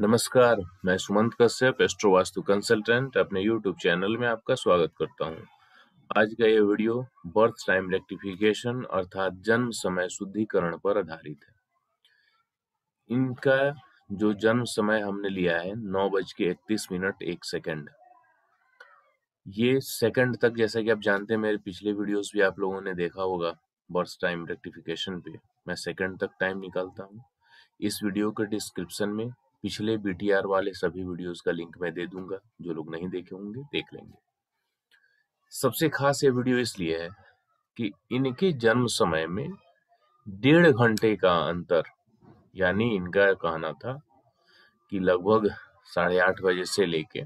नमस्कार मैं Sumant Kashyap astro Vastu consultant अपने यूट्यूब चैनल में आपका स्वागत करता हूं। आज का यह वीडियो बर्थ टाइम रेक्टिफिकेशन अर्थात जन्म समय शुद्धिकरण पर आधारित है इनका जो जन्म समय हमने लिया है नौ बज के इकतीस मिनट एक सेकेंड ये सेकंड तक जैसा कि आप जानते हैं मेरे पिछले वीडियोस भी आप लोगों ने देखा होगा बर्थ टाइम रेक्टिफिकेशन पे मैं सेकंड तक टाइम निकालता हूँ इस वीडियो के डिस्क्रिप्शन में पिछले बीटीआर वाले सभी वीडियोस का लिंक मैं दे दूंगा जो लोग नहीं देखे होंगे देख लेंगे सबसे खास ये वीडियो इसलिए है कि इनके जन्म समय में डेढ़ घंटे का अंतर यानी इनका कहना था कि लगभग साढ़े आठ बजे से लेके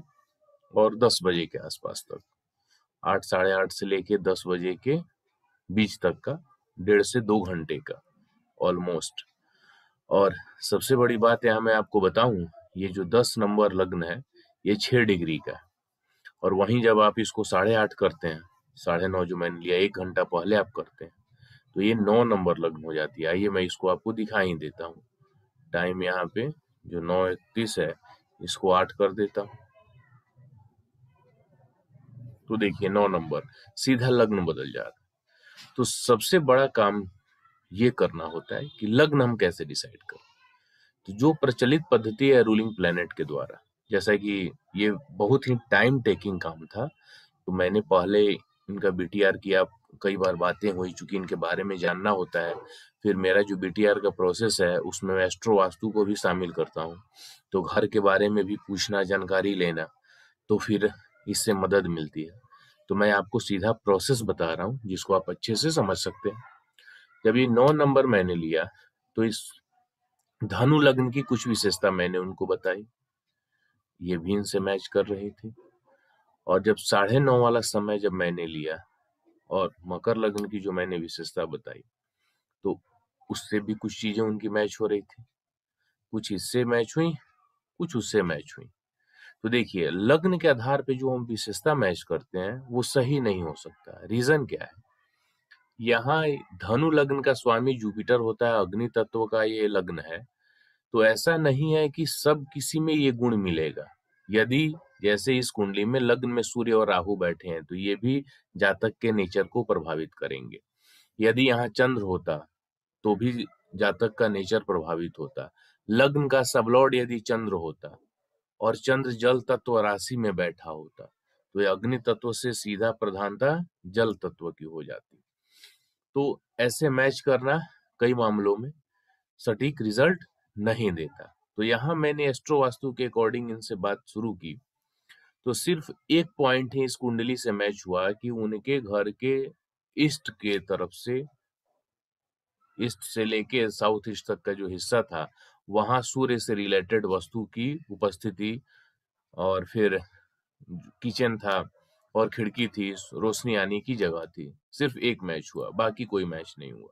और दस बजे के आसपास तक आठ साढ़े आठ से लेके दस बजे के बीच तक का डेढ़ से दो घंटे का ऑलमोस्ट और सबसे बड़ी बात यहाँ मैं आपको बताऊं ये जो दस नंबर लग्न है ये छह डिग्री का है और वहीं जब आप इसको साढ़े आठ करते हैं साढ़े नौ जो मैंने लिया एक घंटा पहले आप करते हैं तो ये नौ नंबर लग्न हो जाती है आइए मैं इसको आपको दिखाई देता हूँ टाइम यहाँ पे जो नौ इकतीस है इसको आठ कर देता हूँ तो देखिए नौ नंबर सीधा लग्न बदल जा रहा तो सबसे बड़ा काम ये करना होता है कि लग्न हम कैसे डिसाइड करें तो जो प्रचलित पद्धति है रूलिंग प्लेनेट के द्वारा जैसा कि ये बहुत ही टाइम टेकिंग काम था तो मैंने पहले इनका बीटीआर किया कई बार बातें हुई चुकी इनके बारे में जानना होता है फिर मेरा जो बीटीआर का प्रोसेस है उसमें मैं एस्ट्रो वास्तु को भी शामिल करता हूँ तो घर के बारे में भी पूछना जानकारी लेना तो फिर इससे मदद मिलती है तो मैं आपको सीधा प्रोसेस बता रहा हूँ जिसको आप अच्छे से समझ सकते हैं जब ये नौ नंबर मैंने लिया तो इस धनु लग्न की कुछ विशेषता मैंने उनको बताई ये भी इनसे मैच कर रही थी और जब साढ़े नौ वाला समय जब मैंने लिया और मकर लग्न की जो मैंने विशेषता बताई तो उससे भी कुछ चीजें उनकी मैच हो रही थी कुछ इससे मैच हुई कुछ उससे मैच हुई तो देखिए लग्न के आधार पे जो हम विशेषता मैच करते हैं वो सही नहीं हो सकता रीजन क्या है यहाँ धनु लग्न का स्वामी जुपिटर होता है अग्नि तत्व का ये लग्न है तो ऐसा नहीं है कि सब किसी में ये गुण मिलेगा यदि जैसे इस कुंडली में लग्न में सूर्य और राहु बैठे हैं तो ये भी जातक के नेचर को प्रभावित करेंगे यदि यहाँ चंद्र होता तो भी जातक का नेचर प्रभावित होता लग्न का सबलॉर्ड यदि चंद्र होता और चंद्र जल तत्व राशि में बैठा होता तो अग्नि तत्व से सीधा प्रधानता जल तत्व की हो जाती तो ऐसे मैच करना कई मामलों में सटीक रिजल्ट नहीं देता तो यहां मैंने एस्ट्रो वास्तु के अकॉर्डिंग इनसे बात शुरू की तो सिर्फ एक पॉइंट ही इस कुंडली से मैच हुआ कि उनके घर के ईस्ट के तरफ से ईस्ट से लेके साउथ ईस्ट तक का जो हिस्सा था वहां सूर्य से रिलेटेड वस्तु की उपस्थिति और फिर किचन था और खिड़की थी रोशनी आने की जगह थी सिर्फ एक मैच हुआ बाकी कोई मैच नहीं हुआ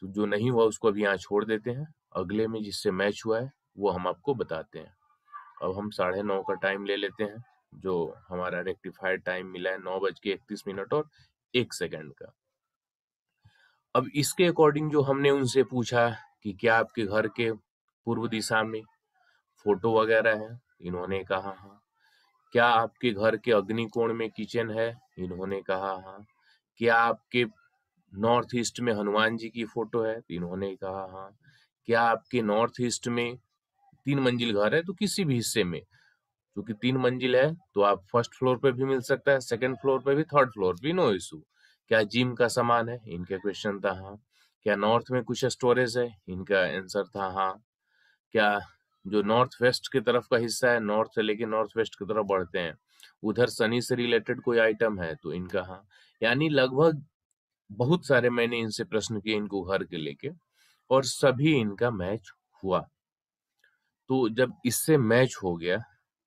तो जो नहीं हुआ उसको अभी यहाँ छोड़ देते हैं अगले में जिससे मैच हुआ है वो हम आपको बताते हैं अब हम साढ़े नौ का टाइम ले लेते हैं जो हमारा रेक्टिफाइड टाइम मिला है नौ बज के इकतीस मिनट और एक सेकेंड का अब इसके अकॉर्डिंग जो हमने उनसे पूछा कि क्या आपके घर के पूर्व दिशा में फोटो वगैरह है इन्होंने कहा हाँ क्या आपके घर के अग्निकोण में किचन है इन्होंने कहा हाँ क्या आपके नॉर्थ ईस्ट में हनुमान जी की फोटो है तो इन्होंने कहा हाँ क्या आपके नॉर्थ ईस्ट में तीन मंजिल घर है तो किसी भी हिस्से में क्योंकि तीन मंजिल है तो आप फर्स्ट फ्लोर पे भी मिल सकता है सेकंड फ्लोर पे भी थर्ड फ्लोर भी नो इशू क्या जिम का सामान है इनका क्वेश्चन था हाँ क्या नॉर्थ में कुछ स्टोरेज है इनका आंसर था हाँ क्या जो नॉर्थ वेस्ट की तरफ का हिस्सा है नॉर्थ से लेके नॉर्थ वेस्ट की तरफ बढ़ते हैं उधर सनी से रिलेटेड कोई आइटम है तो इनका हाँ यानी लगभग बहुत सारे मैंने इनसे प्रश्न किए इनको घर के लेके और सभी इनका मैच हुआ तो जब इससे मैच हो गया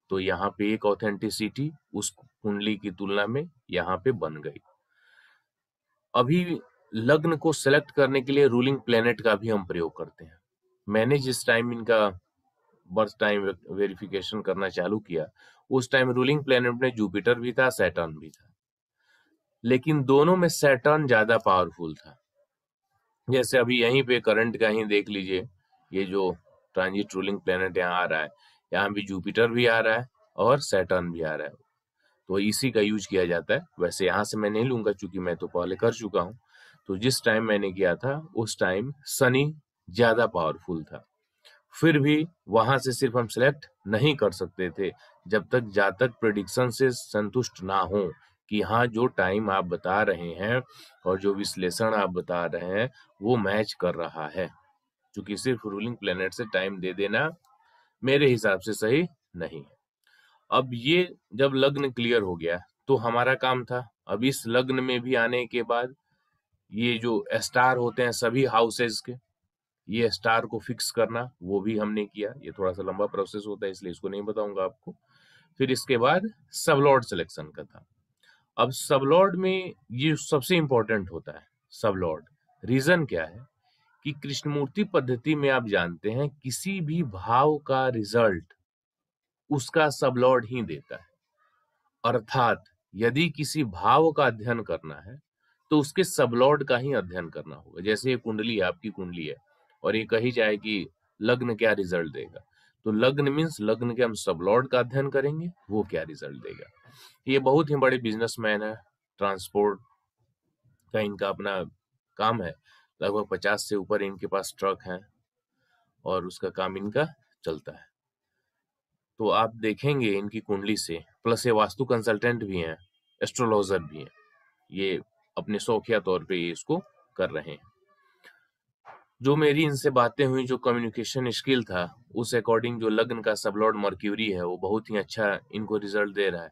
तो यहाँ पे एक ऑथेंटिसिटी उस कुंडली की तुलना में यहाँ पे बन गई अभी लग्न को सिलेक्ट करने के लिए रूलिंग प्लेनेट का भी हम प्रयोग करते हैं मैंने जिस टाइम इनका बर्थ टाइम वेरिफिकेशन करना चालू किया उस टाइम रूलिंग प्लेनेट में जुपिटर भी था सैटर्न भी था लेकिन दोनों में सैटर्न ज्यादा पावरफुल था जैसे अभी यहीं पे करंट का ही देख लीजिए ये जो ट्रांजिट रूलिंग प्लेनेट यहाँ आ रहा है यहाँ भी जुपिटर भी आ रहा है और सैटर्न भी आ रहा है तो इसी का यूज किया जाता है वैसे यहां से मैं नहीं लूंगा चूंकि मैं तो पहले कर चुका हूँ तो जिस टाइम मैंने किया था उस टाइम सनी ज्यादा पावरफुल था फिर भी वहां से सिर्फ हम सिलेक्ट नहीं कर सकते थे जब तक जातक प्रडिक्शन से संतुष्ट ना हो कि हाँ जो टाइम आप बता रहे हैं और जो विश्लेषण आप बता रहे हैं वो मैच कर रहा है क्योंकि सिर्फ रूलिंग प्लेनेट से टाइम दे देना मेरे हिसाब से सही नहीं है अब ये जब लग्न क्लियर हो गया तो हमारा काम था अब इस लग्न में भी आने के बाद ये जो स्टार होते हैं सभी हाउसेस के ये स्टार को फिक्स करना वो भी हमने किया ये थोड़ा सा लंबा प्रोसेस होता है इसलिए इसको नहीं बताऊंगा आपको फिर इसके बाद सबलॉर्ड सिलेक्शन का था अब सबलॉर्ड में ये सबसे इंपॉर्टेंट होता है सबलॉर्ड रीजन क्या है कि कृष्णमूर्ति पद्धति में आप जानते हैं किसी भी भाव का रिजल्ट उसका सबलॉर्ड ही देता है अर्थात यदि किसी भाव का अध्ययन करना है तो उसके सबलॉर्ड का ही अध्ययन करना होगा जैसे ये कुंडली आपकी कुंडली है और ये कही जाए कि लग्न क्या रिजल्ट देगा तो लग्न मीन्स लग्न के हम सबलॉर्ड का अध्ययन करेंगे वो क्या रिजल्ट देगा ये बहुत ही बड़े बिजनेसमैन है ट्रांसपोर्ट का इनका अपना काम है लगभग पचास से ऊपर इनके पास ट्रक है और उसका काम इनका चलता है तो आप देखेंगे इनकी कुंडली से प्लस ये वास्तु कंसल्टेंट भी हैं एस्ट्रोलॉजर भी हैं ये अपने शौकिया तौर पे इसको कर रहे हैं जो मेरी इनसे बातें हुई जो कम्युनिकेशन स्किल था उस अकॉर्डिंग जो लग्न का सबलॉर्ड मर्क्यूरी है वो बहुत ही अच्छा इनको रिजल्ट दे रहा है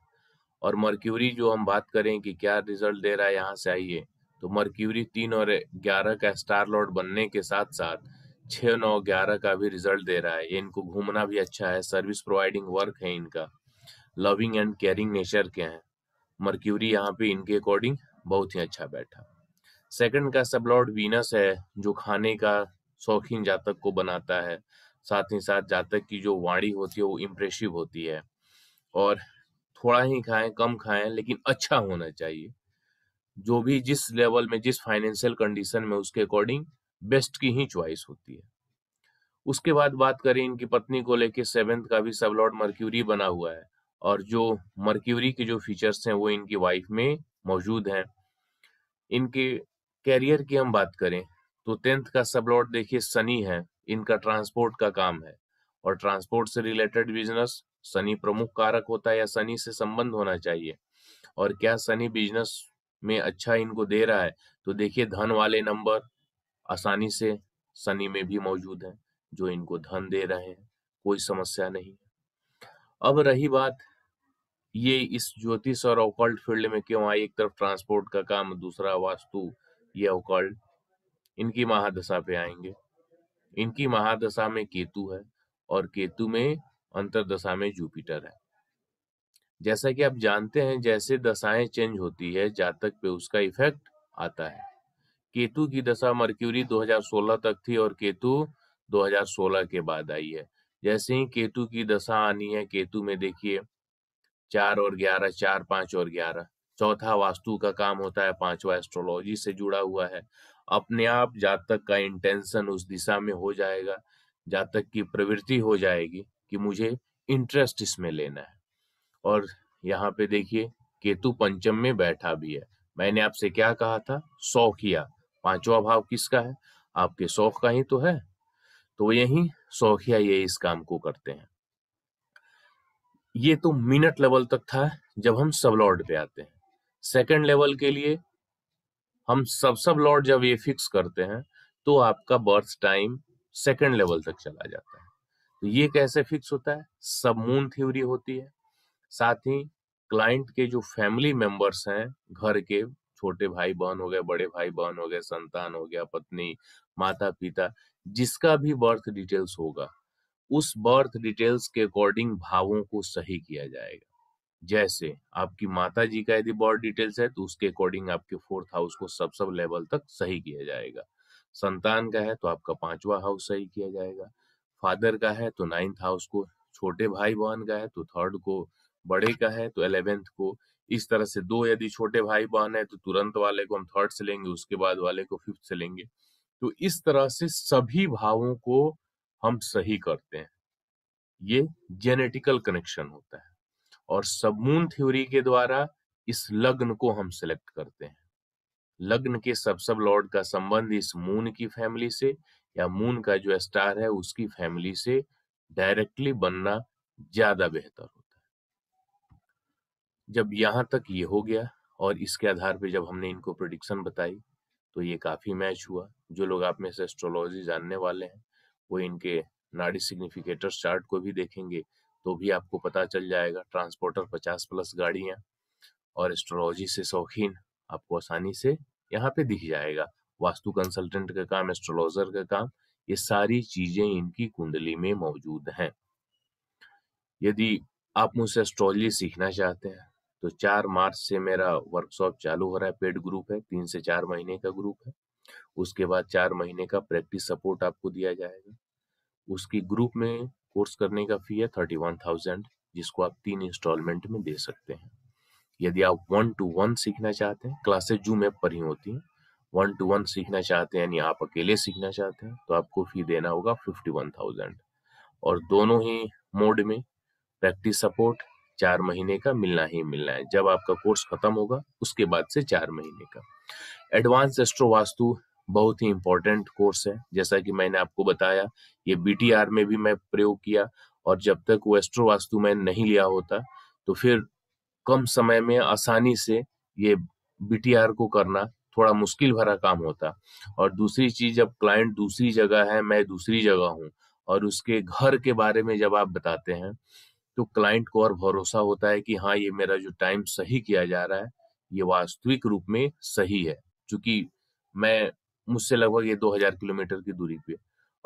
और मर्क्यूरी जो हम बात करें कि क्या रिजल्ट दे रहा है यहाँ से आइए तो मर्क्यूरी तीन और ग्यारह का स्टार लॉर्ड बनने के साथ साथ छः नौ ग्यारह का भी रिजल्ट दे रहा है ये इनको घूमना भी अच्छा है सर्विस प्रोवाइडिंग वर्क है इनका लविंग एंड केयरिंग नेचर के हैं मर्क्यूरी यहाँ पे इनके अकॉर्डिंग बहुत ही अच्छा बैठा सेकंड का सब लॉर्ड वीनस है जो खाने का शौकीन जातक को बनाता है साथ ही साथ जातक की जो वाणी होती है वो इम्प्रेसिव होती है और थोड़ा ही खाएं कम खाएं लेकिन अच्छा होना चाहिए जो भी जिस लेवल में जिस फाइनेंशियल कंडीशन में उसके अकॉर्डिंग बेस्ट की ही च्वाइस होती है उसके बाद बात करें इनकी पत्नी को लेके सेवेंथ का भी सब लॉर्ड मर्क्यूरी बना हुआ है और जो मर्क्यूरी के जो फीचर्स हैं वो इनकी वाइफ में मौजूद हैं इनके कैरियर की हम बात करें तो टेंथ का सब लॉट देखिए सनी है इनका ट्रांसपोर्ट का काम है और ट्रांसपोर्ट से रिलेटेड बिजनेस सनी प्रमुख कारक होता है या सनी से संबंध होना चाहिए और क्या सनी बिजनेस में अच्छा इनको दे रहा है तो देखिए धन वाले नंबर आसानी से सनी में भी मौजूद है जो इनको धन दे रहे हैं कोई समस्या नहीं अब रही बात ये इस ज्योतिष और ओकल्ट फील्ड में क्यों आई एक तरफ ट्रांसपोर्ट का काम दूसरा वास्तु ये अवकर्ण इनकी महादशा पे आएंगे इनकी महादशा में केतु है और केतु में अंतरदशा में जुपिटर है जैसा कि आप जानते हैं जैसे दशाएं चेंज होती है जातक पे उसका इफेक्ट आता है केतु की दशा मर्क्यूरी 2016 तक थी और केतु 2016 के बाद आई है जैसे ही केतु की दशा आनी है केतु में देखिए चार और ग्यारह चार पांच और ग्यारह चौथा वास्तु का काम होता है पांचवा एस्ट्रोलॉजी से जुड़ा हुआ है अपने आप जातक का इंटेंशन उस दिशा में हो जाएगा जातक की प्रवृत्ति हो जाएगी कि मुझे इंटरेस्ट इसमें लेना है और यहाँ पे देखिए केतु पंचम में बैठा भी है मैंने आपसे क्या कहा था सौखिया पांचवा भाव किसका है आपके शौक का ही तो है तो यही सौखिया ये इस काम को करते हैं ये तो मिनट लेवल तक था जब हम सबलॉर्ड पे आते हैं सेकेंड लेवल के लिए हम सब सब लॉट जब ये फिक्स करते हैं तो आपका बर्थ टाइम सेकेंड लेवल तक चला जाता है तो ये कैसे फिक्स होता है सब मून थ्योरी होती है साथ ही क्लाइंट के जो फैमिली मेंबर्स हैं घर के छोटे भाई बहन हो गए बड़े भाई बहन हो गए संतान हो गया पत्नी माता पिता जिसका भी बर्थ डिटेल्स होगा उस बर्थ डिटेल्स के अकॉर्डिंग भावों को सही किया जाएगा जैसे आपकी माता जी का यदि बॉर्ड डिटेल्स है तो उसके अकॉर्डिंग आपके फोर्थ हाउस को सब सब लेवल तक सही किया जाएगा संतान का है तो आपका पांचवा हाउस सही किया जाएगा फादर का है तो नाइन्थ हाउस को छोटे भाई बहन का है तो थर्ड को बड़े का है तो एलेवेंथ को इस तरह से दो यदि छोटे भाई बहन है तो तुरंत वाले को हम थर्ड से लेंगे उसके बाद वाले को फिफ्थ से लेंगे तो इस तरह से सभी भावों को हम सही करते हैं ये जेनेटिकल कनेक्शन होता है और सबमून थ्योरी के द्वारा इस लग्न को हम सिलेक्ट करते हैं लग्न के सब सब लॉर्ड का संबंध इस मून की फैमिली से या मून का जो स्टार है उसकी फैमिली से डायरेक्टली बनना ज्यादा बेहतर होता है जब यहां तक ये हो गया और इसके आधार पे जब हमने इनको प्रोडिक्शन बताई तो ये काफी मैच हुआ जो लोग आप में से एस्ट्रोलॉजी जानने वाले हैं वो इनके नाड़ी सिग्निफिकेटर चार्ट को भी देखेंगे तो भी आपको पता चल जाएगा ट्रांसपोर्टर पचास प्लस गाड़ियाँ और एस्ट्रोलॉजी से शौकीन आपको आसानी से यहाँ पे दिख जाएगा वास्तु कंसल्टेंट का काम एस्ट्रोलॉजर का काम ये सारी चीजें इनकी कुंडली में मौजूद हैं यदि आप मुझसे एस्ट्रोलॉजी सीखना चाहते हैं तो चार मार्च से मेरा वर्कशॉप चालू हो रहा है पेड ग्रुप है तीन से चार महीने का ग्रुप है उसके बाद चार महीने का प्रैक्टिस सपोर्ट आपको दिया जाएगा उसकी ग्रुप में कोर्स करने का फी है थर्टी वन थाउजेंड जिसको आप तीन इंस्टॉलमेंट में दे सकते हैं यदि आप वन टू वन सीखना चाहते हैं क्लासेज जूम ऐप पर ही होती हैं वन टू वन सीखना चाहते हैं यानी आप अकेले सीखना चाहते हैं तो आपको फी देना होगा फिफ्टी वन थाउजेंड और दोनों ही मोड में प्रैक्टिस सपोर्ट चार महीने का मिलना ही मिलना है जब आपका कोर्स खत्म होगा उसके बाद से चार महीने का एडवांस एस्ट्रो वास्तु बहुत ही इंपॉर्टेंट कोर्स है जैसा कि मैंने आपको बताया ये बी में भी मैं प्रयोग किया और जब तक वो एस्ट्रो वास्तु में नहीं लिया होता तो फिर कम समय में आसानी से ये बी को करना थोड़ा मुश्किल भरा काम होता और दूसरी चीज जब क्लाइंट दूसरी जगह है मैं दूसरी जगह हूँ और उसके घर के बारे में जब आप बताते हैं तो क्लाइंट को और भरोसा होता है कि हाँ ये मेरा जो टाइम सही किया जा रहा है ये वास्तविक रूप में सही है क्योंकि मैं मुझसे लगभग ये 2000 किलोमीटर की दूरी पे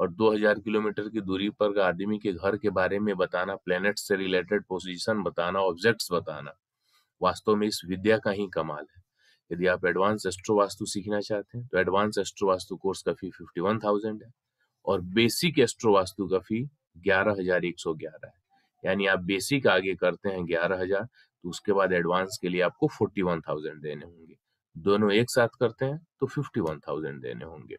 और 2000 किलोमीटर की दूरी पर आदमी के घर के बारे में बताना प्लेनेट से रिलेटेड पोजीशन बताना ऑब्जेक्ट्स बताना वास्तव में इस विद्या का ही कमाल है यदि आप एडवांस एस्ट्रो वास्तु सीखना चाहते हैं तो एडवांस एस्ट्रो वास्तु कोर्स का फी फिफ्टी वन थाउजेंड है और बेसिक एस्ट्रो वास्तु का फी ग्यारह हजार एक सौ ग्यारह है यानी आप बेसिक आगे करते हैं ग्यारह हजार तो उसके बाद एडवांस के लिए आपको फोर्टी वन थाउजेंड देने होंगे दोनों एक साथ करते हैं तो फिफ्टी वन थाउजेंड देने होंगे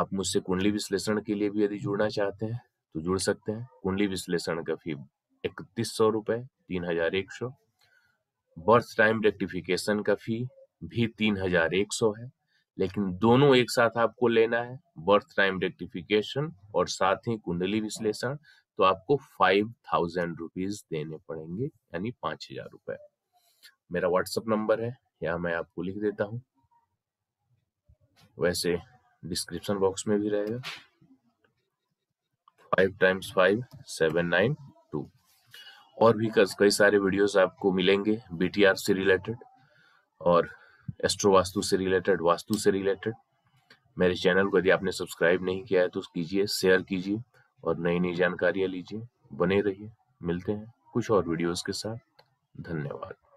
आप मुझसे कुंडली विश्लेषण के लिए भी यदि जुड़ना चाहते हैं तो जुड़ सकते हैं कुंडली विश्लेषण का फी इकतीस सौ रुपए तीन हजार एक सौ बर्थ टाइम रेक्टिफिकेशन का फी भी तीन हजार एक सौ है लेकिन दोनों एक साथ आपको लेना है बर्थ टाइम रेक्टिफिकेशन और साथ ही कुंडली विश्लेषण तो आपको फाइव थाउजेंड रुपीज देने पड़ेंगे यानी पांच हजार रुपए मेरा व्हाट्सएप नंबर है यहाँ मैं आपको लिख देता हूँ वैसे डिस्क्रिप्शन बॉक्स में भी रहेगा five times five seven nine two और भी कई सारे वीडियोस आपको मिलेंगे बीटीआर से रिलेटेड और एस्ट्रो वास्तु से रिलेटेड वास्तु से रिलेटेड मेरे चैनल को यदि आपने सब्सक्राइब नहीं किया है तो कीजिए शेयर कीजिए और नई नई जानकारियां लीजिए बने रहिए मिलते हैं कुछ और वीडियोस के साथ धन्यवाद